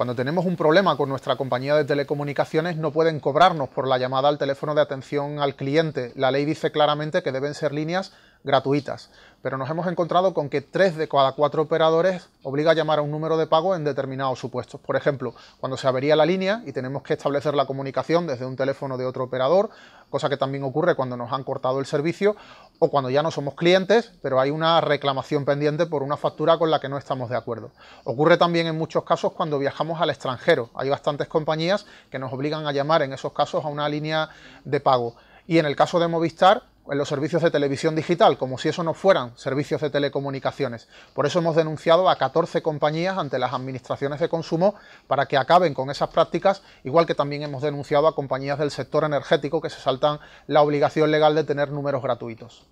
Cuando tenemos un problema con nuestra compañía de telecomunicaciones no pueden cobrarnos por la llamada al teléfono de atención al cliente. La ley dice claramente que deben ser líneas gratuitas, pero nos hemos encontrado con que tres de cada cuatro operadores obliga a llamar a un número de pago en determinados supuestos. Por ejemplo, cuando se avería la línea y tenemos que establecer la comunicación desde un teléfono de otro operador, cosa que también ocurre cuando nos han cortado el servicio o cuando ya no somos clientes, pero hay una reclamación pendiente por una factura con la que no estamos de acuerdo. Ocurre también en muchos casos cuando viajamos al extranjero. Hay bastantes compañías que nos obligan a llamar en esos casos a una línea de pago. Y en el caso de Movistar, en los servicios de televisión digital, como si eso no fueran servicios de telecomunicaciones. Por eso hemos denunciado a 14 compañías ante las administraciones de consumo para que acaben con esas prácticas, igual que también hemos denunciado a compañías del sector energético que se saltan la obligación legal de tener números gratuitos.